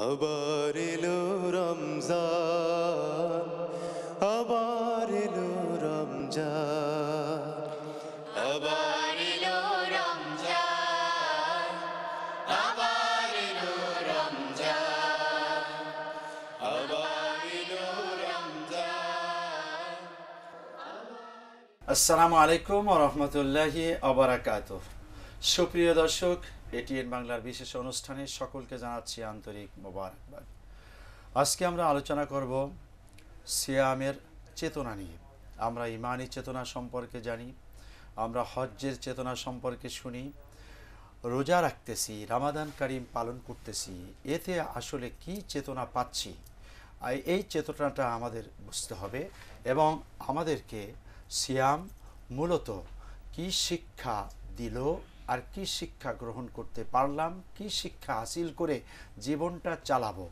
আবার এলো রমজান আবার এলো রমজান আবার এলো রমজান আবার এলো রমজান আবার এলো রমজান আসসালামু আলাইকুম ওয়া রাহমাতুল্লাহি ওয়া বারাকাতুহু সুপ্রিয় দর্শক এটিএন বাংলার বিশেষ অনুষ্ঠানে সকলকে জানাচ্ছি আন্তরিক মোবারকবাদ আজকে আমরা আলোচনা করব সিয়ামের চেতনা নিয়ে আমরা ইমানি চেতনা সম্পর্কে জানি আমরা হজ্জের চেতনা সম্পর্কে শুনি রোজা রাখতেছি রামাদান কারিম পালন করতেছি এতে আসলে কি চেতনা পাচ্ছি এই চেতনাটা আমাদের বুঝতে হবে এবং আমাদেরকে সিয়াম মূলত কি শিক্ষা দিল আর কি শিক্ষা গ্রহণ করতে পারলাম কি শিক্ষা হাসিল করে জীবনটা চালাবো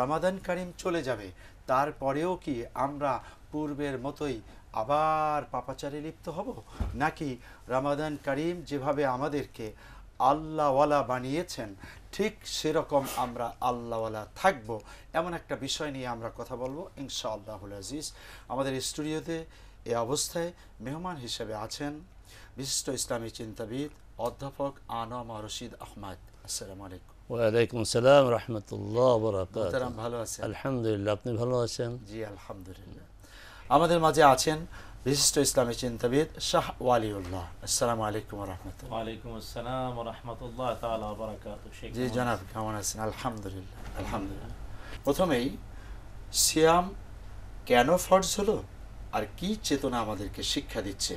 রামাদান কারিম চলে যাবে তারপরেও কি আমরা পূর্বের মতোই আবার পাপাচারে লিপ্ত হব নাকি রামাদান কারিম যেভাবে আমাদেরকে আল্লাহওয়ালা বানিয়েছেন ঠিক সেরকম আমরা আল্লাহওয়ালা থাকব এমন একটা বিষয় নিয়ে আমরা কথা বলবো ইনশা আল্লাহুল আজিজ আমাদের স্টুডিওতে এ অবস্থায় মেহমান হিসেবে আছেন বিশিষ্ট ইসলামী চিন্তাবিদ অধ্যাপক আনাম রশিদ আহমদ আসসালামু আলাইকুম আসসালাম ভালো আলহামদুলিল্লাহ আপনি ভালো আছেন জি আমাদের মাঝে আছেন বিশিষ্ট ইসলামী চিন্তাবিদ শাহ ওয়ালিউল্লাহ আলাইকুম আসসালাম জি জনাব কেমন আছেন আলহামদুলিল্লাহ আলহামদুলিল্লাহ প্রথমেই সিয়াম কেন ফর্জ হলো আর কি চেতনা আমাদেরকে শিক্ষা দিচ্ছে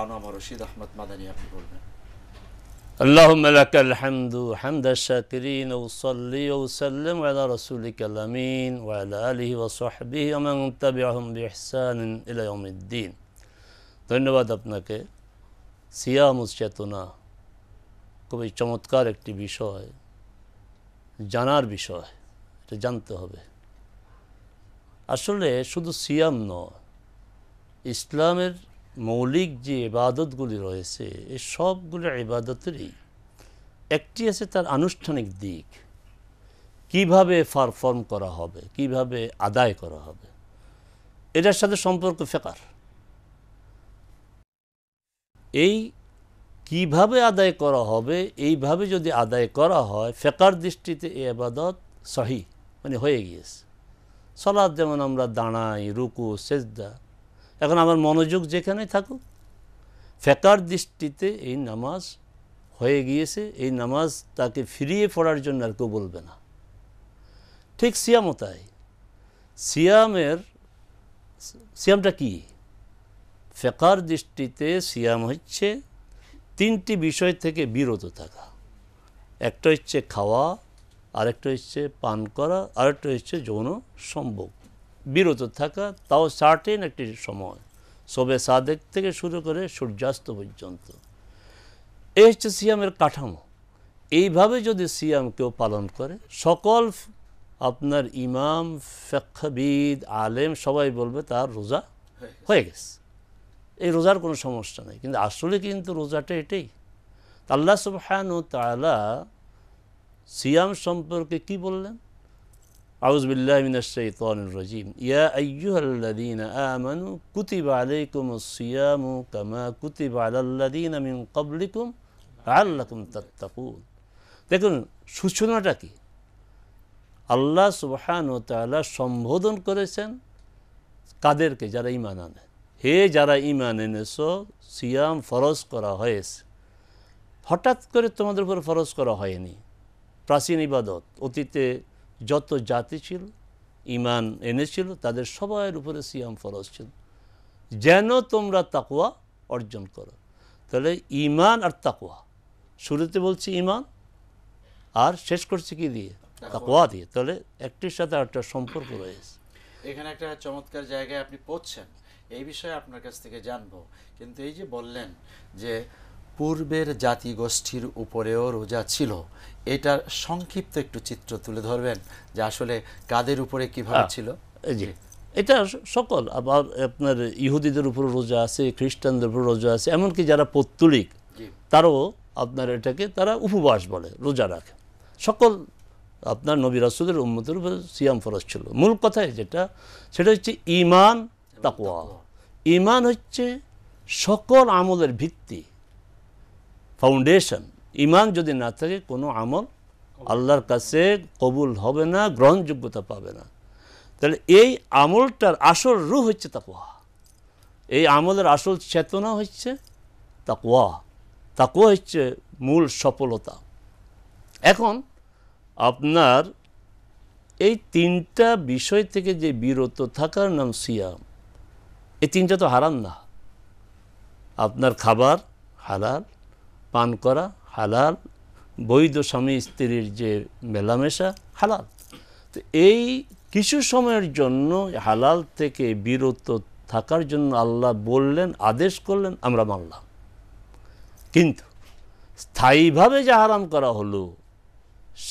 আনোয়ার রশিদ আহমদ মাদানী আপনি বলবেন اللهم لك الحمد حمد الشاكرين وصلي وسلم على رسولك الأمين وعلى آله وصحبه ومن تبعهم بإحسان إلى يوم الدين ধন্যবাদ আপনাকে সিয়াম চেতনা খুবই চমৎকার একটি বিষয় জানার বিষয় এটা জানতে হবে আসলে শুধু সিয়াম নয় ইসলামের মৌলিক যে ইবাদতগুলি রয়েছে এই সবগুলো ইবাদতেরই একটি আছে তার আনুষ্ঠানিক দিক কিভাবে পারফর্ম করা হবে কিভাবে আদায় করা হবে এটার সাথে সম্পর্ক ফেকার এই কিভাবে আদায় করা হবে এইভাবে যদি আদায় করা হয় ফেকার দৃষ্টিতে এই আবাদত সহি মানে হয়ে গিয়েছে সলাদ যেমন আমরা দাঁড়াই রুকু সেজদা এখন আমার মনোযোগ যেখানে থাকুক ফেকার দৃষ্টিতে এই নামাজ হয়ে গিয়েছে এই নামাজ তাকে ফিরিয়ে পড়ার জন্য আর কেউ বলবে না ঠিক সিয়ামও তাই সিয়ামের সিয়ামটা কি ফেকার দৃষ্টিতে সিয়াম হচ্ছে তিনটি বিষয় থেকে বিরত থাকা একটা হচ্ছে খাওয়া আরেকটা হচ্ছে পান করা আরেকটা হচ্ছে যৌন সম্ভব বিরত থাকা তাও সার্টেন একটি সময় সবে সাদেক থেকে শুরু করে সূর্যাস্ত পর্যন্ত এই হচ্ছে সিয়ামের কাঠামো এইভাবে যদি সিয়াম কেউ পালন করে সকল আপনার ইমাম ফেক্ষাবিদ আলেম সবাই বলবে তার রোজা হয়ে গেছে এই রোজার কোনো সমস্যা নেই কিন্তু আসলে কিন্তু রোজাটা এটাই আল্লাহ সুবহান তালা সিয়াম সম্পর্কে কি বললেন আউজ বিল্লাহিনাজিম ইয়া আইয়ুহাল্লাদিন আমানু কুতিব আলাইকুম সিয়ামু কামা কুতিব আলাল্লাদিন আমিন কবলিকুম আল্লাকুম তাত্তাকুন দেখুন সূচনাটা কি আল্লাহ সুবহান ও তালা সম্বোধন করেছেন কাদেরকে যারা ইমান আনে হে যারা ইমান এনেছ সিয়াম ফরজ করা হয়েছে হঠাৎ করে তোমাদের উপর ফরজ করা হয়নি প্রাচীন ইবাদত অতীতে যত জাতি ছিল ইমান এনেছিল তাদের সবাইয়ের উপরে সিয়াম ফরজ ছিল যেন তোমরা তাকুয়া অর্জন করো তাহলে ইমান আর তাকুয়া শুরুতে বলছি ইমান আর শেষ করছি কি দিয়ে তাকুয়া দিয়ে তাহলে একটির সাথে একটা সম্পর্ক রয়েছে এখানে একটা চমৎকার জায়গায় আপনি পড়ছেন এই বিষয়ে আপনার কাছ থেকে জানবো কিন্তু এই যে বললেন যে পূর্বের জাতিগোষ্ঠীর উপরেও রোজা ছিল এটার সংক্ষিপ্ত একটু চিত্র তুলে ধরবেন যে আসলে কাদের উপরে কিভাবে ছিল জি এটা সকল আবার আপনার ইহুদিদের উপর রোজা আছে খ্রিস্টানদের উপর রোজা আছে এমনকি যারা পত্তলিক তারও আপনার এটাকে তারা উপবাস বলে রোজা রাখে সকল আপনার নবী রাসুদের উম্মতের উপর সিয়াম ফরজ ছিল মূল কথায় যেটা সেটা হচ্ছে ইমান তাকোয়া ইমান হচ্ছে সকল আমলের ভিত্তি ফাউন্ডেশন ইমান যদি না থাকে কোনো আমল আল্লাহর কাছে কবুল হবে না গ্রহণযোগ্যতা পাবে না তাহলে এই আমলটার আসল রু হচ্ছে তাকুয়া এই আমলের আসল চেতনা হচ্ছে তাকুয়া তাকুয়া হচ্ছে মূল সফলতা এখন আপনার এই তিনটা বিষয় থেকে যে বিরত থাকার নাম সিয়াম এই তিনটা তো হারাম না আপনার খাবার হালাল পান করা হালাল বৈধ স্বামী স্ত্রীর যে মেলামেশা হালাল তো এই কিছু সময়ের জন্য হালাল থেকে বিরত থাকার জন্য আল্লাহ বললেন আদেশ করলেন আমরা মানলাম কিন্তু স্থায়ীভাবে যা হারাম করা হলো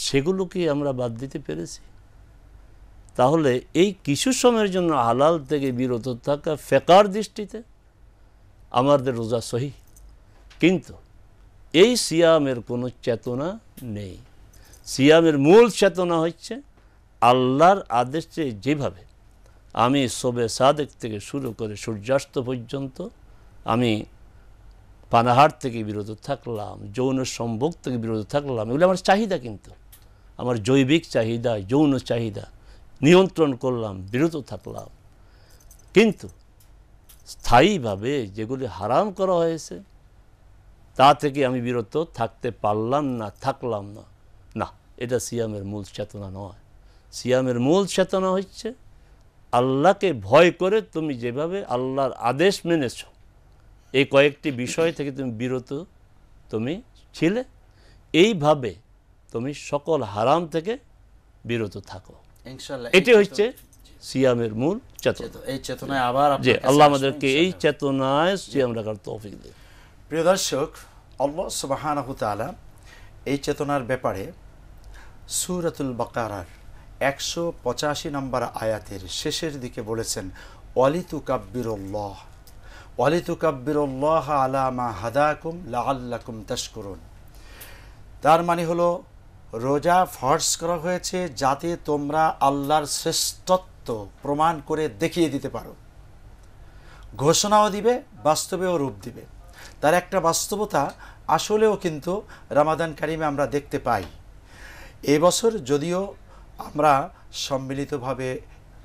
সেগুলোকে আমরা বাদ দিতে পেরেছি তাহলে এই কিছু সময়ের জন্য হালাল থেকে বিরত থাকা ফেকার দৃষ্টিতে আমাদের রোজা সহি কিন্তু এই সিয়ামের কোনো চেতনা নেই সিয়ামের মূল চেতনা হচ্ছে আল্লাহর আদেশে যেভাবে আমি সবে সাদেক থেকে শুরু করে সূর্যাস্ত পর্যন্ত আমি পানাহার থেকে বিরত থাকলাম যৌন সম্ভোগ থেকে বিরত থাকলাম এগুলো আমার চাহিদা কিন্তু আমার জৈবিক চাহিদা যৌন চাহিদা নিয়ন্ত্রণ করলাম বিরত থাকলাম কিন্তু স্থায়ীভাবে যেগুলি হারাম করা হয়েছে তা থেকে আমি বিরত থাকতে পারলাম না থাকলাম না না এটা সিয়ামের মূল চেতনা নয় সিয়ামের মূল চেতনা হচ্ছে আল্লাহকে ভয় করে তুমি যেভাবে আল্লাহর আদেশ মেনেছ এই কয়েকটি বিষয় থেকে তুমি বিরত তুমি ছিলে এইভাবে তুমি সকল হারাম থেকে বিরত থাকো এটি হচ্ছে সিয়ামের মূল চেতনা এই চেতনায় আবার যে আল্লাহ আমাদেরকে এই চেতনায় সিয়াম রাখার তৌফিক দেয় প্রিয় দর্শক আল্লাহ সুবাহানহতালা এই চেতনার ব্যাপারে সুরাতুল বকারার একশো পঁচাশি নম্বর আয়াতের শেষের দিকে বলেছেন ওয়ালিতু কাব্বিরুল্লাহ ওয়ালিতু কাব্বিরুল্লাহ আলামা হাদাকুম লাআল্লাকুম তাশকুরুন তার মানে হলো রোজা ফর্স করা হয়েছে যাতে তোমরা আল্লাহর শ্রেষ্ঠত্ব প্রমাণ করে দেখিয়ে দিতে পারো ঘোষণাও দিবে বাস্তবেও রূপ দিবে তার একটা বাস্তবতা আসলেও কিন্তু রামাদান কারিমে আমরা দেখতে পাই এবছর যদিও আমরা সম্মিলিতভাবে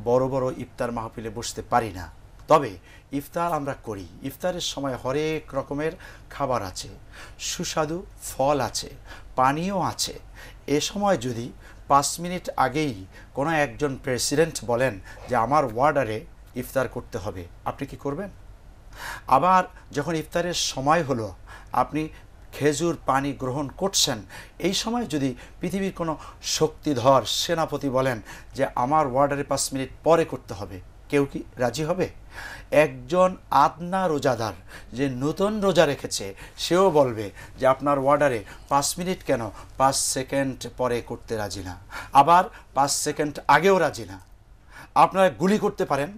বড় বড় ইফতার মাহফিলে বসতে পারি না তবে ইফতার আমরা করি ইফতারের সময় হরেক রকমের খাবার আছে সুস্বাদু ফল আছে পানীয় আছে এ সময় যদি পাঁচ মিনিট আগেই কোনো একজন প্রেসিডেন্ট বলেন যে আমার ওয়ার্ডারে ইফতার করতে হবে আপনি কি করবেন আবার যখন ইফতারের সময় হলো আপনি খেজুর পানি গ্রহণ করছেন এই সময় যদি পৃথিবীর কোনো শক্তিধর সেনাপতি বলেন যে আমার ওয়ার্ডারে পাঁচ মিনিট পরে করতে হবে কেউ কি রাজি হবে একজন আদনা রোজাদার যে নতুন রোজা রেখেছে সেও বলবে যে আপনার ওয়ার্ডারে পাঁচ মিনিট কেন পাঁচ সেকেন্ড পরে করতে রাজি না আবার পাঁচ সেকেন্ড আগেও রাজি না আপনারা গুলি করতে পারেন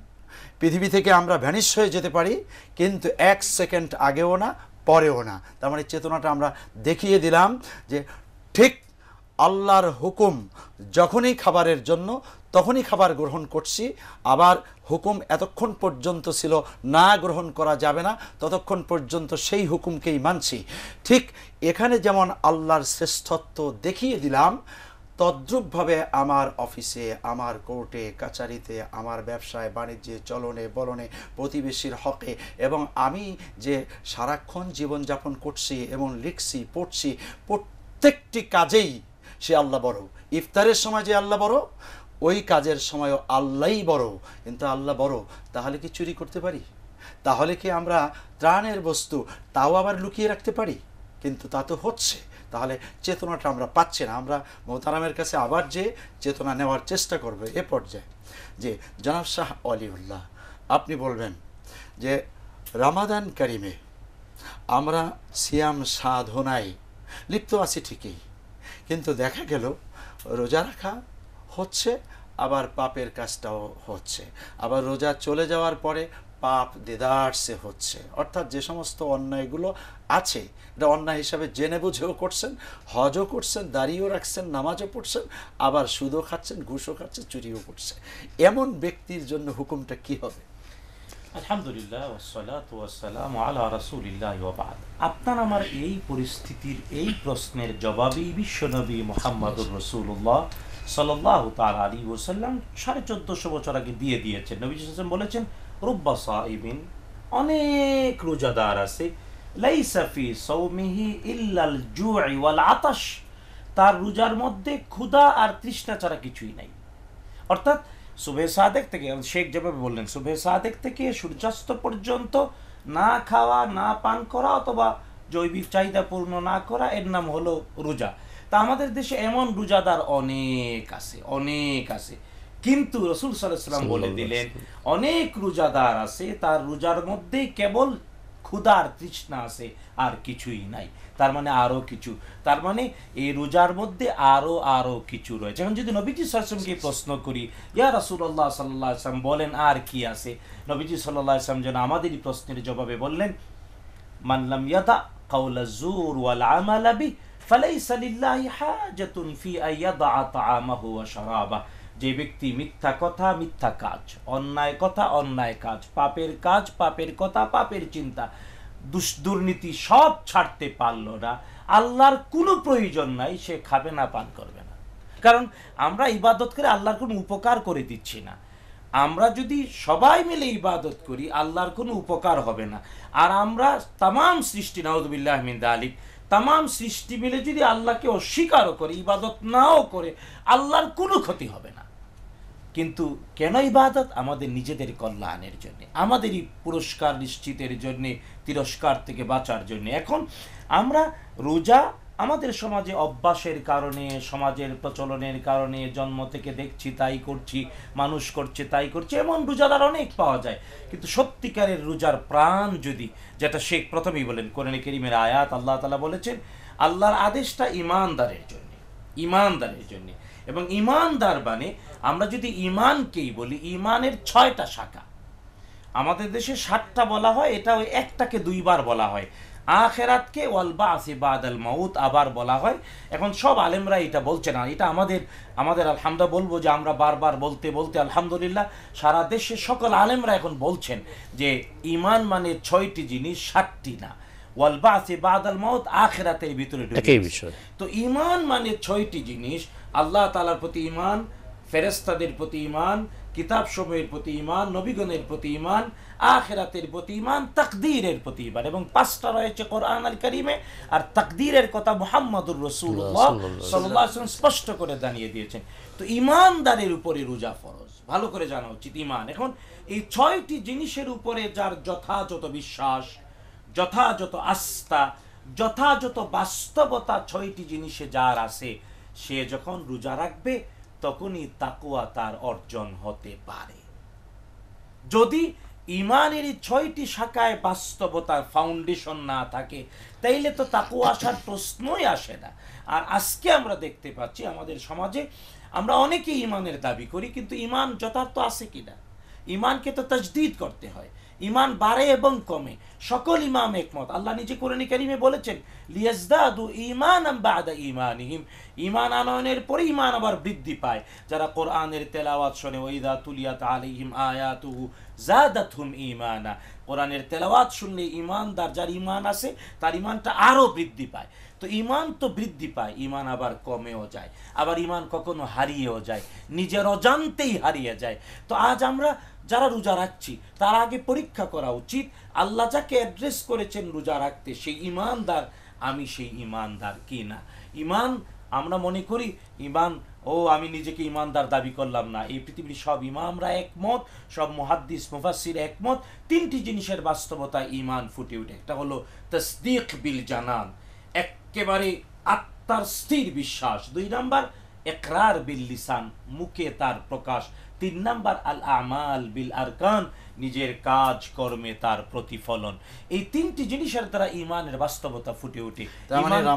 পৃথিবী থেকে আমরা ভ্যানিশ হয়ে যেতে পারি কিন্তু এক সেকেন্ড আগেও না পরেও না তার মানে চেতনাটা আমরা দেখিয়ে দিলাম যে ঠিক আল্লাহর হুকুম যখনই খাবারের জন্য তখনই খাবার গ্রহণ করছি আবার হুকুম এতক্ষণ পর্যন্ত ছিল না গ্রহণ করা যাবে না ততক্ষণ পর্যন্ত সেই হুকুমকেই মানছি ঠিক এখানে যেমন আল্লাহর শ্রেষ্ঠত্ব দেখিয়ে দিলাম তদ্রুপভাবে আমার অফিসে আমার কোর্টে কাচারিতে আমার ব্যবসায় বাণিজ্যে চলনে বলনে প্রতিবেশীর হকে এবং আমি যে সারাক্ষণ জীবনযাপন করছি এবং লিখছি পড়ছি প্রত্যেকটি কাজেই সে আল্লাহ বড় ইফতারের সময় যে আল্লাহ বড় ওই কাজের সময়ও আল্লাহই বড় কিন্তু আল্লাহ বড় তাহলে কি চুরি করতে পারি তাহলে কি আমরা ত্রাণের বস্তু তাও আবার লুকিয়ে রাখতে পারি কিন্তু তা তো হচ্ছে তাহলে চেতনাটা আমরা পাচ্ছি না আমরা মোহতারামের কাছে আবার যে চেতনা নেওয়ার চেষ্টা করবে এ পর্যায়ে যে জনাব শাহ আলিউল্লাহ আপনি বলবেন যে রামাদান কারিমে আমরা সিয়াম সাধনায় লিপ্ত আছি ঠিকই কিন্তু দেখা গেল রোজা রাখা হচ্ছে আবার পাপের কাজটাও হচ্ছে আবার রোজা চলে যাওয়ার পরে পাপ দিদারসে হচ্ছে অর্থাৎ যে সমস্ত অন্যায়গুলো আছে এটা অন্যায় হিসাবে জেনে বুঝেও করছেন হজও করছেন দাঁড়িয়েও রাখছেন নামাজও পড়ছেন আবার সুদও খাচ্ছেন ঘুষও খাচ্ছেন চুরিও করছে এমন ব্যক্তির জন্য হুকুমটা কি হবে আলহামদুলিল্লাহ আপনার আমার এই পরিস্থিতির এই প্রশ্নের জবাবে বিশ্বনবী মোহাম্মদুর রসুল্লাহ সাল্লাহ তাল আলী ওসাল্লাম সাড়ে চোদ্দশো বছর আগে দিয়ে দিয়েছেন নবী বলেছেন রুব্বা সাইবিন অনেক রোজাদার আছে লাইসাফি সৌমিহি ইল্লাল জুআই ওয়াল আতাশ তার রোজার মধ্যে ক্ষুধা আর তৃষ্ণা ছাড়া কিছুই নাই অর্থাৎ সুবে সাদেক থেকে শেখ যেভাবে বললেন সুবে সাদেক থেকে সূর্যাস্ত পর্যন্ত না খাওয়া না পান করা অথবা জৈবিক চাহিদা পূর্ণ না করা এর নাম হলো রোজা তা আমাদের দেশে এমন রোজাদার অনেক আছে অনেক আছে কিন্তু রসুল সাল্লাম বলে দিলেন অনেক রোজাদার আছে তার রোজার মধ্যে কেবল ক্ষুদার তৃষ্ণা আছে আর কিছুই নাই তার মানে আরও কিছু তার মানে এই রোজার মধ্যে আরও আরও কিছু রয়েছে এখন যদি নবীজি সাল্লামকে প্রশ্ন করি ইয়া রাসুল্লাহ সাল্লাহ আসলাম বলেন আর কি আছে নবীজি সাল্লাহ আসলাম যেন আমাদের প্রশ্নের জবাবে বললেন মানলাম ইয়াদা কাউলা জুর ওয়াল আমালাবি ফালাইসা লিল্লাহি হাজাতুন ফি আইয়াদা তাআমাহু ওয়া শারাবাহু যে ব্যক্তি মিথ্যা কথা মিথ্যা কাজ অন্যায় কথা অন্যায় কাজ পাপের কাজ পাপের কথা পাপের চিন্তা দুর্নীতি সব ছাড়তে পারল না আল্লাহর কোনো প্রয়োজন নাই সে খাবে না পান করবে না কারণ আমরা ইবাদত করে আল্লাহর কোনো উপকার করে দিচ্ছি না আমরা যদি সবাই মিলে ইবাদত করি আল্লাহর কোনো উপকার হবে না আর আমরা তামাম সৃষ্টি নওয়াজবিল্লাহ মিন্দা আলিক তামাম সৃষ্টি মিলে যদি আল্লাহকে অস্বীকারও করে ইবাদত নাও করে আল্লাহর কোনো ক্ষতি হবে না কিন্তু কেন ইবাদত আমাদের নিজেদের কল্যাণের জন্য আমাদেরই পুরস্কার নিশ্চিতের জন্যে তিরস্কার থেকে বাঁচার জন্য এখন আমরা রোজা আমাদের সমাজে অভ্যাসের কারণে সমাজের প্রচলনের কারণে জন্ম থেকে দেখছি তাই করছি মানুষ করছে তাই করছে এমন রোজাদার অনেক পাওয়া যায় কিন্তু সত্যিকারের রোজার প্রাণ যদি যেটা শেখ প্রথমেই বলেন কোরআনে করিমের আয়াত আল্লাহ তালা বলেছেন আল্লাহর আদেশটা ইমানদারের জন্য ইমানদারের জন্যে এবং ইমানদার মানে আমরা যদি ইমানকেই বলি ইমানের ছয়টা শাখা আমাদের দেশে ষাটটা বলা হয় এটা ওই একটাকে দুইবার বলা হয় আখেরাতকে ওয়ালবা আসি আল মাউত আবার বলা হয় এখন সব আলেমরা এটা বলছে না এটা আমাদের আমাদের আলহামদা বলবো যে আমরা বারবার বলতে বলতে আলহামদুলিল্লাহ সারা দেশে সকল আলেমরা এখন বলছেন যে ইমান মানে ছয়টি জিনিস ষাটটি না ওয়ালবা আসি আল মাউত আখেরাতের ভিতরে ঢুকে তো ইমান মানে ছয়টি জিনিস আল্লাহ তালার প্রতি ইমান ফেরেস্তাদের প্রতি ইমান কিতাব সময়ের প্রতি ইমান নবীগণের প্রতি ইমান আখেরাতের প্রতি ইমান তাকদীরের প্রতি ইমান এবং পাঁচটা রয়েছে কোরআন আল করিমে আর তাকদীরের কথা মোহাম্মদুর রসুল সাল্লাহ স্পষ্ট করে জানিয়ে দিয়েছেন তো ইমানদারের উপরে রোজা ফরজ ভালো করে জানা উচিত ইমান এখন এই ছয়টি জিনিসের উপরে যার যথাযথ বিশ্বাস যথাযথ আস্থা যথাযথ বাস্তবতা ছয়টি জিনিসে যার আছে সে যখন রোজা রাখবে তখনই তাকুয়া তার অর্জন হতে পারে যদি ইমানের ছয়টি শাখায় বাস্তবতার ফাউন্ডেশন না থাকে তাইলে তো তাকু আসার প্রশ্নই আসে না আর আজকে আমরা দেখতে পাচ্ছি আমাদের সমাজে আমরা অনেকেই ইমানের দাবি করি কিন্তু ইমান যথার্থ আছে কিনা ইমানকে তো তজদিদ করতে হয় ইমান বাড়ে এবং কমে সকল ইমাম একমত আল্লাহ নিজে কোরআন কারিমে বলেছেন লিয়াজদাদু ইমান বাদা ইমানহিম ইমান আনয়নের পরে ইমান আবার বৃদ্ধি পায় যারা কোরআনের তেলাওয়াত শোনে ওইদা তুলিয়াত আলিহিম আয়াতুহু জাদাতহুম ইমানা কোরআনের তেলাওয়াত শুনলে ইমানদার যার ইমান আছে তার ইমানটা আরও বৃদ্ধি পায় তো ইমান তো বৃদ্ধি পায় ইমান আবার কমেও যায় আবার ইমান কখনো হারিয়েও যায় নিজের অজান্তেই হারিয়ে যায় তো আজ আমরা যারা রোজা রাখছি তার আগে পরীক্ষা করা উচিত আল্লাহ যাকে অ্যাড্রেস করেছেন রোজা রাখতে সেই ইমানদার আমি সেই ইমানদার কি না ইমান আমরা মনে করি ইমান ও আমি নিজেকে ইমানদার দাবি করলাম না এই পৃথিবীর সব ইমামরা একমত সব মহাদ্দিস মুফাসির একমত তিনটি জিনিসের বাস্তবতা ইমান ফুটে উঠে একটা হলো তসদিক বিল জানান একেবারে আত্মার স্থির বিশ্বাস দুই নাম্বার একরার বিল লিসান মুখে তার প্রকাশ তিন নাম্বার আল আমাল বিল আরকান নিজের কাজ কর্মে তার প্রতিফলন এই তিনটি জিনিসের দ্বারা ইমানের বাস্তবতা ফুটে ওঠে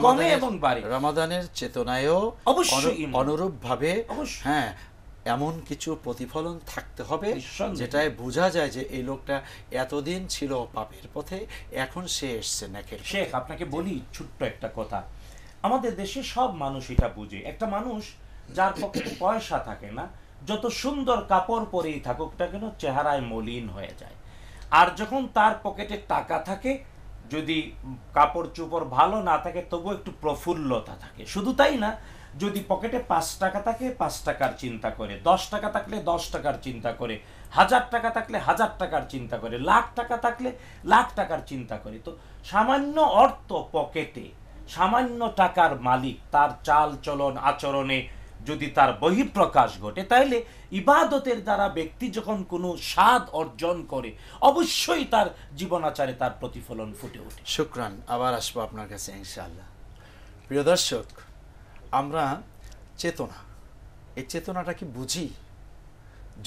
মানে এবং বাড়ে রমাদানের চেতনায়ও অবশ্যই অনুরূপ ভাবে হ্যাঁ এমন কিছু প্রতিফলন থাকতে হবে যেটায় বোঝা যায় যে এই লোকটা এতদিন ছিল পাপের পথে এখন সে এসছে নাকি শেখ আপনাকে বলি ছোট্ট একটা কথা আমাদের দেশে সব মানুষ এটা বুঝে একটা মানুষ যার পক্ষে পয়সা থাকে না যত সুন্দর কাপড় পরেই থাকুক না কেন চেহারায় মলিন হয়ে যায় আর যখন তার পকেটে টাকা থাকে যদি কাপড় চোপড় ভালো না থাকে তবু একটু প্রফুল্লতা থাকে শুধু তাই না যদি পকেটে পাঁচ টাকা থাকে পাঁচ টাকার চিন্তা করে দশ টাকা থাকলে দশ টাকার চিন্তা করে হাজার টাকা থাকলে হাজার টাকার চিন্তা করে লাখ টাকা থাকলে লাখ টাকার চিন্তা করে তো সামান্য অর্থ পকেটে সামান্য টাকার মালিক তার চাল চলন আচরণে যদি তার বহিঃপ্রকাশ ঘটে তাইলে ইবাদতের দ্বারা ব্যক্তি যখন কোনো স্বাদ অর্জন করে অবশ্যই তার জীবনাচারে তার প্রতিফলন ফুটে ওঠে শুক্রান আবার আসবো আপনার কাছে ইনশাআল্লাহ প্রিয় দর্শক আমরা চেতনা এই চেতনাটা কি বুঝি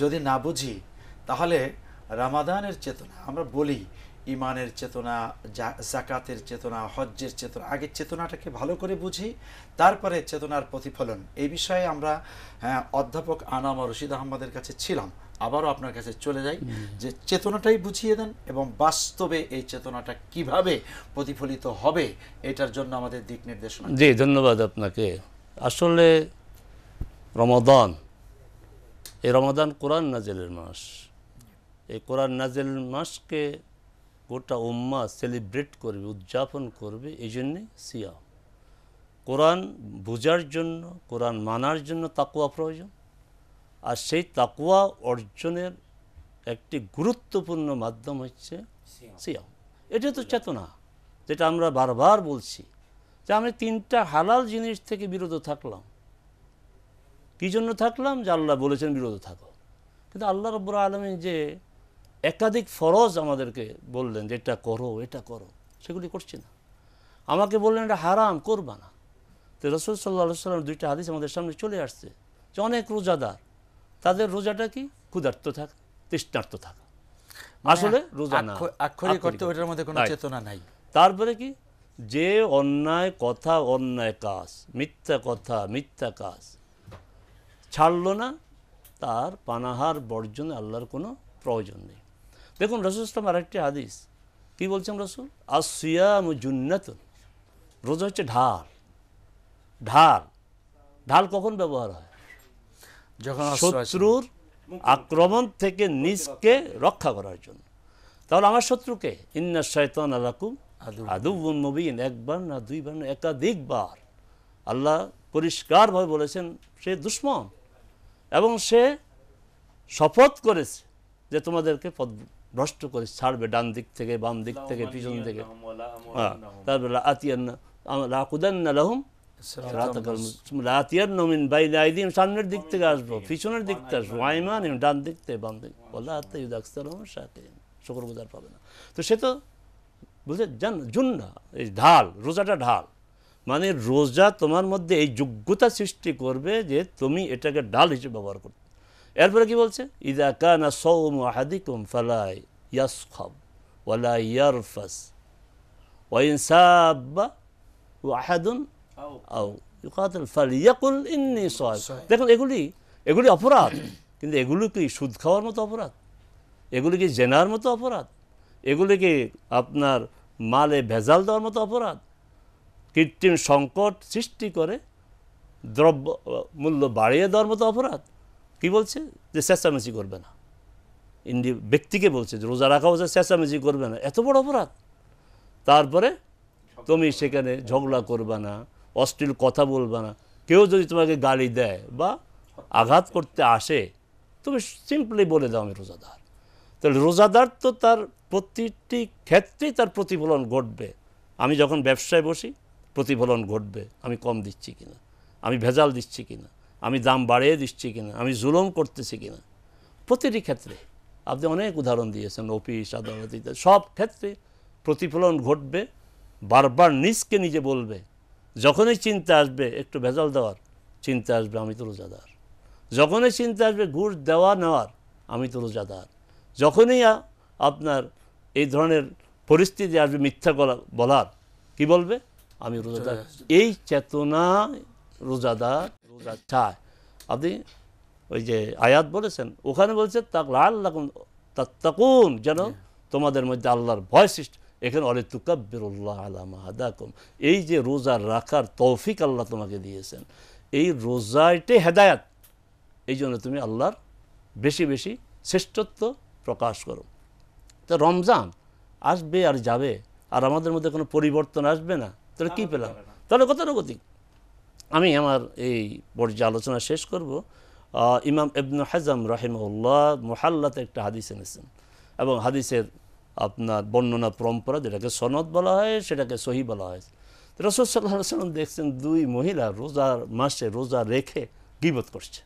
যদি না বুঝি তাহলে রামাদানের চেতনা আমরা বলি ইমানের চেতনা জাকাতের চেতনা হজ্জের চেতনা আগের চেতনাটাকে ভালো করে বুঝি তারপরে চেতনার প্রতিফলন এই বিষয়ে আমরা হ্যাঁ, অধ্যাপক আনাম রশিদ আহমদের কাছে ছিলাম আবারও আপনার কাছে চলে যাই যে চেতনাটাই বুঝিয়ে দেন এবং বাস্তবে এই চেতনাটা কিভাবে প্রতিফলিত হবে এটার জন্য আমাদের দিক নির্দেশনা জি ধন্যবাদ আপনাকে আসলে রমাদান এই রমাদান কোরআন নাজেলের মাস এই কোরআন নাজেল মাসকে গোটা উম্মা সেলিব্রেট করবে উদযাপন করবে এই জন্যে সিয়াম কোরআন বোঝার জন্য কোরআন মানার জন্য তাকুয়া প্রয়োজন আর সেই তাকুয়া অর্জনের একটি গুরুত্বপূর্ণ মাধ্যম হচ্ছে সিয়াম এটা তো চেতনা যেটা আমরা বারবার বলছি যে আমি তিনটা হালাল জিনিস থেকে বিরত থাকলাম কী জন্য থাকলাম যে আল্লাহ বলেছেন বিরত থাকো কিন্তু আল্লাহ রব্বুর আলমী যে একাধিক ফরজ আমাদেরকে বললেন যে এটা করো এটা করো সেগুলি করছি না আমাকে বললেন এটা হারাম করবা না তো রসুল সাল্লা সাল্লাম দুইটা হাদিস আমাদের সামনে চলে আসছে যে অনেক রোজাদার তাদের রোজাটা কি ক্ষুধার্ত থাকা তৃষ্ণার্ত থাকা মানে আসলে রোজা না আক্ষরিক করতে কোনো চেতনা নাই তারপরে কি যে অন্যায় কথা অন্যায় কাজ মিথ্যা কথা মিথ্যা কাজ ছাড়ল না তার পানাহার বর্জনে আল্লাহর কোনো প্রয়োজন নেই দেখুন রসুল ইসলাম আরেকটি হাদিস কী বলছেন রসুল আর সিয়াম জুন্নাতুন রোজা হচ্ছে ঢাল ঢাল ঢাল কখন ব্যবহার হয় যখন শত্রুর আক্রমণ থেকে নিজকে রক্ষা করার জন্য তাহলে আমার শত্রুকে ইন্না শৈতন আলাকুম আদুবুল নবীন একবার না দুইবার না একাধিকবার আল্লাহ পরিষ্কারভাবে বলেছেন সে দুশ্মন এবং সে শপথ করেছে যে তোমাদেরকে নষ্ট করে ছাড়বে ডান দিক থেকে বাম দিক থেকে পিছন থেকে হ্যাঁ সামনের দিক থেকে আসবো পিছনের দিক থেকে আসবো আইমান ডান দিক থেকে বাম দিক শুক্র গুজার পাবে না তো সে তো বুঝলে জান জুন্না এই ঢাল রোজাটা ঢাল মানে রোজা তোমার মধ্যে এই যোগ্যতা সৃষ্টি করবে যে তুমি এটাকে ডাল হিসেবে ব্যবহার করতে এরপরে কি বলছে ইদা কানা সৌম আহাদিকুম ফালাই ইয়াসখব ওয়ালা ইয়ারফাস ওয়াইন সাব্বা ওয়াহাদুন আও ইউকাতাল ফাল ইয়াকুল ইন্নি সয়াব দেখুন এগুলি এগুলি অপরাধ কিন্তু এগুলো কি সুদ খাওয়ার মতো অপরাধ এগুলি কি জেনার মতো অপরাধ এগুলি কি আপনার মালে ভেজাল দেওয়ার মতো অপরাধ কৃত্রিম সংকট সৃষ্টি করে দ্রব্য মূল্য বাড়িয়ে দেওয়ার মতো অপরাধ কি বলছে যে চেঁচামেচি করবে না ইন্ডি ব্যক্তিকে বলছে যে রোজা রাখা হচ্ছে চেঁচামেচি করবে না এত বড় অপরাধ তারপরে তুমি সেখানে ঝগড়া করবে না অশ্লীল কথা বলবে না কেউ যদি তোমাকে গালি দেয় বা আঘাত করতে আসে তুমি সিম্পলি বলে দাও আমি রোজাদার তাহলে রোজাদার তো তার প্রতিটি ক্ষেত্রেই তার প্রতিফলন ঘটবে আমি যখন ব্যবসায় বসি প্রতিফলন ঘটবে আমি কম দিচ্ছি কিনা আমি ভেজাল দিচ্ছি কিনা আমি দাম বাড়িয়ে দিচ্ছি কিনা আমি জুলুম করতেছি কিনা প্রতিটি ক্ষেত্রে আপনি অনেক উদাহরণ দিয়েছেন অফিস আদালত ইত্যাদি সব ক্ষেত্রে প্রতিফলন ঘটবে বারবার নিজকে নিজে বলবে যখনই চিন্তা আসবে একটু ভেজাল দেওয়ার চিন্তা আসবে আমি তো রোজাদার যখনই চিন্তা আসবে ঘুষ দেওয়া নেওয়ার আমি তো রোজাদার যখনই আপনার এই ধরনের পরিস্থিতি আসবে মিথ্যা বলার কি বলবে আমি রোজাদার এই চেতনা রোজাদার চায় আপনি ওই যে আয়াত বলেছেন ওখানে বলছে তাক যেন হ্যাঁ। তোমাদের মধ্যে আল্লাহর ভয় সৃষ্টি এখানে অলি তুকাব্বিরুল্লাহ আলামা হাদাকুম এই যে রোজা রাখার তৌফিক আল্লাহ তোমাকে দিয়েছেন এই রোজাইটে হেদায়াত এই জন্য তুমি আল্লাহর বেশি বেশি শ্রেষ্ঠত্ব প্রকাশ করো তো রমজান আসবে আর যাবে আর আমাদের মধ্যে কোনো পরিবর্তন আসবে না তাহলে কী পেলাম তাহলে কত রোগতিক আমি আমার এই পর্যালোচনা শেষ করব ইমাম ইবনু হাজাম রাহিমউল্লাহ মোহাল্লাতে একটা হাদিস এনেছেন এবং হাদিসের আপনার বর্ণনা পরম্পরা যেটাকে সনদ বলা হয় সেটাকে সহি বলা হয় রসদ সাল্লাহাম দেখছেন দুই মহিলা রোজার মাসে রোজা রেখে গিবত করছে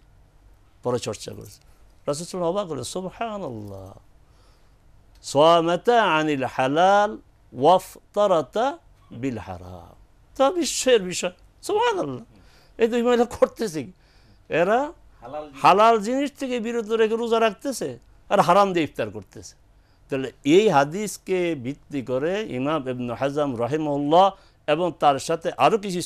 পরে চর্চা করছে রসদ সাল্লাম অবাক করে সোহান আল্লাহ সোয়ামেতা আনিল হালাল ওয়াফ তরাতা বিল হারাম তা বিশ্বের বিষয় সোহান এরা হালাল জিনিস থেকে বিরত রেখে রোজা রাখতেছে আর হারাম দিয়ে ইফতার করতেছে তাহলে এই হাদিসকে ভিত্তি করে ইমাম হাজাম রহেমউল্লাহ এবং তার সাথে আরও কিছু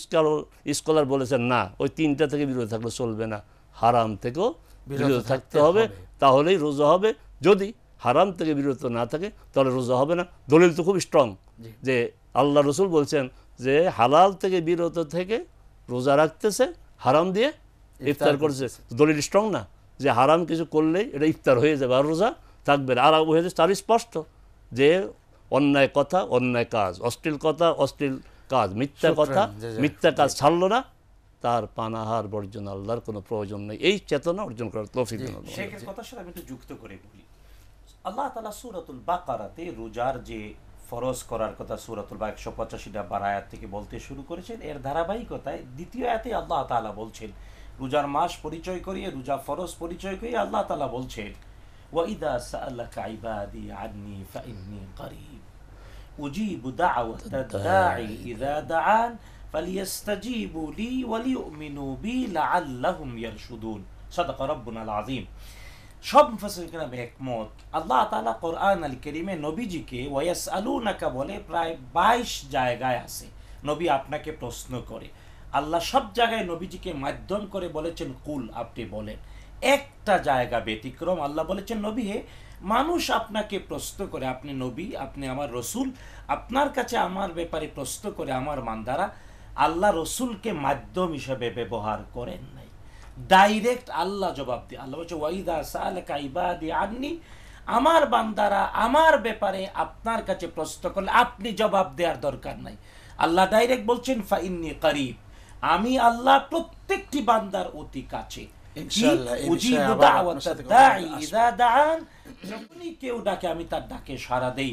স্কলার বলেছেন না ওই তিনটা থেকে বিরত থাকলে চলবে না হারাম থেকেও বিরত থাকতে হবে তাহলেই রোজা হবে যদি হারাম থেকে বিরত না থাকে তাহলে রোজা হবে না দলিল তো খুব স্ট্রং যে আল্লাহ রসুল বলছেন যে হালাল থেকে বিরত থেকে রোজা রাখতেছে হারাম দিয়ে ইফতার করছে দলিল স্ট্রং না যে হারাম কিছু করলেই এটা ইফতার হয়ে যাবে আর রোজা থাকবে আর হয়েছে তার স্পষ্ট যে অন্যায় কথা অন্যায় কাজ অশ্লীল কথা অশ্লীল কাজ মিথ্যা কথা মিথ্যা কাজ ছাড়লো না তার পানাহার বর্জন আল্লাহর কোনো প্রয়োজন নেই এই চেতনা অর্জন করার তফিক কথার সাথে আমি একটু যুক্ত করে বলি আল্লাহ তালা সুরাতুল বাকারাতে রোজার যে ফরজ করার কথা সুরাতুল বা একশো পঁচাশি নাম্বার আয়াত থেকে বলতে শুরু করেছেন এর ধারাবাহিকতায় দ্বিতীয় আয়াতে আল্লাহ তালা বলছেন রোজার মাস পরিচয় করিয়ে রোজা ফরজ পরিচয় করিয়ে আল্লাহ তালা বলছেন ওয়াইদা সাল্লাকা ইবাদি আননি ফাইন্নি করিব উজিবু দাওয়াত ইযা দাআন ফালিয়াস্তাজিবু লি ওয়ালিউমিনু বি লাআল্লাহুম ইয়ারশুদুন সাদাকা রাব্বুনাল আযীম সব মুফাসিকরা একমত আল্লাহ তালা কোরআন আল করিমে নবীজিকে ওয়াস আলুনাকা বলে প্রায় বাইশ জায়গায় আছে নবী আপনাকে প্রশ্ন করে আল্লাহ সব জায়গায় নবীজিকে মাধ্যম করে বলেছেন কুল আপনি বলেন একটা জায়গা ব্যতিক্রম আল্লাহ বলেছেন নবী হে মানুষ আপনাকে প্রশ্ন করে আপনি নবী আপনি আমার রসুল আপনার কাছে আমার ব্যাপারে প্রশ্ন করে আমার মান্দারা আল্লাহ রসুলকে মাধ্যম হিসাবে ব্যবহার করেন না ডাইরেক্ট আল্লাহ জবাব দিয়ে আল্লাহ বলছে ওয়াইদা সাল কাইবাদি আননি আমার বান্দারা আমার ব্যাপারে আপনার কাছে প্রশ্ন করলে আপনি জবাব দেওয়ার দরকার নাই আল্লাহ ডাইরেক্ট বলছেন ফাইন্নি করিব আমি আল্লাহ প্রত্যেকটি বান্দার অতি কাছে যখনই কেউ ডাকে আমি তার ডাকে দেই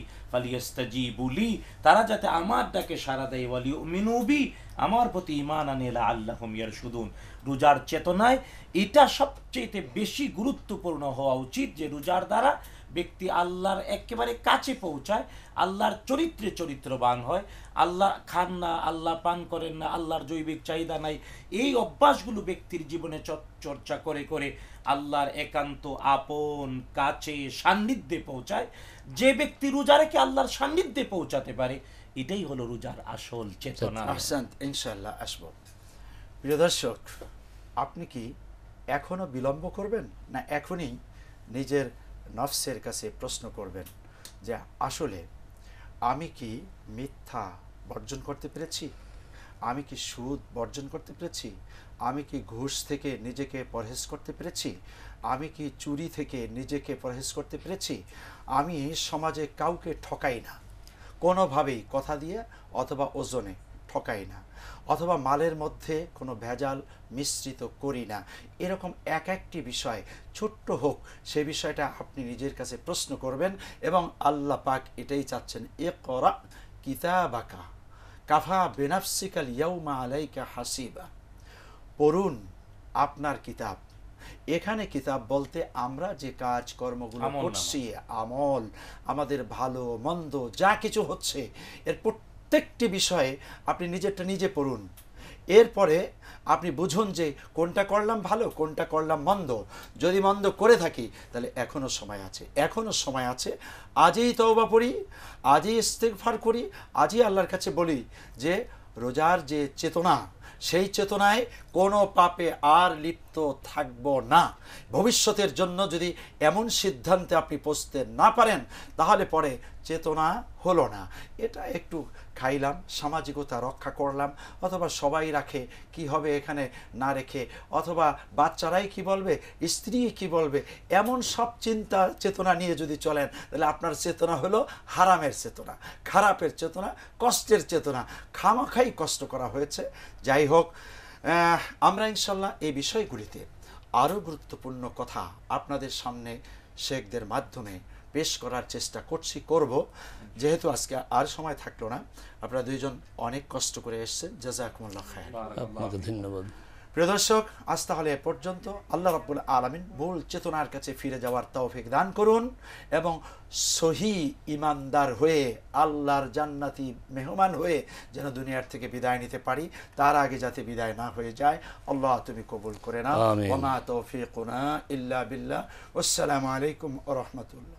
তারা যাতে আমার ডাকে সাড়া দেয় ওয়ালি মিনুবি আমার প্রতি ইমান আল্লাহ মিয়ার ইয়ারশুদুন রোজার চেতনায় এটা সবচেয়ে বেশি গুরুত্বপূর্ণ হওয়া উচিত যে রোজার দ্বারা ব্যক্তি আল্লাহর একেবারে কাছে পৌঁছায় আল্লাহর চরিত্রে চরিত্রবান হয় আল্লাহ খান না আল্লাহ পান করেন না আল্লাহর জৈবিক চাহিদা নাই এই অভ্যাসগুলো ব্যক্তির জীবনে চর্চা করে করে আল্লাহর একান্ত আপন কাছে সান্নিধ্যে পৌঁছায় যে ব্যক্তি রোজা রেখে আল্লাহর সান্নিধ্যে পৌঁছাতে পারে এটাই হলো রোজার আসল চেতনা আচ্ছা, ইনশাল্লাহ আসব প্রিয় দর্শক আপনি কি এখনও বিলম্ব করবেন না এখনই নিজের নফসের কাছে প্রশ্ন করবেন যে আসলে আমি কি মিথ্যা বর্জন করতে পেরেছি আমি কি সুদ বর্জন করতে পেরেছি আমি কি ঘুষ থেকে নিজেকে পরহেজ করতে পেরেছি আমি কি চুরি থেকে নিজেকে পরহেজ করতে পেরেছি আমি সমাজে কাউকে ঠকাই না কোনোভাবেই কথা দিয়ে অথবা ওজনে ঠকাই না অথবা মালের মধ্যে কোনো ভেজাল মিশ্রিত করি না এরকম এক একটি বিষয় ছোট্ট হোক সে বিষয়টা আপনি নিজের কাছে প্রশ্ন করবেন এবং আল্লাহ পাক এটাই চাচ্ছেন এ করা কিতাবাকা কাফা বেনাফসিকাল ইয়াউমা আলাইকা হাসিবা পড়ুন আপনার কিতাব এখানে কিতাব বলতে আমরা যে কাজ কর্মগুলো করছি আমল আমাদের ভালো মন্দ যা কিছু হচ্ছে এর প্রত্যেকটি বিষয়ে আপনি নিজেরটা নিজে পড়ুন এরপরে আপনি বুঝুন যে কোনটা করলাম ভালো কোনটা করলাম মন্দ যদি মন্দ করে থাকি তাহলে এখনও সময় আছে এখনও সময় আছে আজই তওবা পড়ি আজই ইস্তেকফার করি আজই আল্লাহর কাছে বলি যে রোজার যে চেতনা সেই চেতনায় কোনো পাপে আর লিপ্ত থাকব না ভবিষ্যতের জন্য যদি এমন সিদ্ধান্তে আপনি পৌঁছতে না পারেন তাহলে পরে চেতনা হলো না এটা একটু খাইলাম সামাজিকতা রক্ষা করলাম অথবা সবাই রাখে কি হবে এখানে না রেখে অথবা বাচ্চারাই কি বলবে স্ত্রী কি বলবে এমন সব চিন্তা চেতনা নিয়ে যদি চলেন তাহলে আপনার চেতনা হলো হারামের চেতনা খারাপের চেতনা কষ্টের চেতনা খামাখাই কষ্ট করা হয়েছে যাই হোক আমরা ইনশাল্লাহ এই বিষয়গুলিতে আরও গুরুত্বপূর্ণ কথা আপনাদের সামনে শেখদের মাধ্যমে পেশ করার চেষ্টা করছি করব যেহেতু আজকে আর সময় থাকলো না আপনারা দুইজন অনেক কষ্ট করে এসছেন জাজাকুমুল্লাহ খায় ধন্যবাদ প্রিয় দর্শক আজ তাহলে এ পর্যন্ত আল্লাহ রাব্বুল আলমিন মূল চেতনার কাছে ফিরে যাওয়ার তৌফিক দান করুন এবং সহি ইমানদার হয়ে আল্লাহর জান্নাতি মেহমান হয়ে যেন দুনিয়ার থেকে বিদায় নিতে পারি তার আগে যাতে বিদায় না হয়ে যায় আল্লাহ তুমি কবুল করে না ওমা তৌফিকুনা ইল্লা বিল্লাহ আসসালামু আলাইকুম ওরহমতুল্লাহ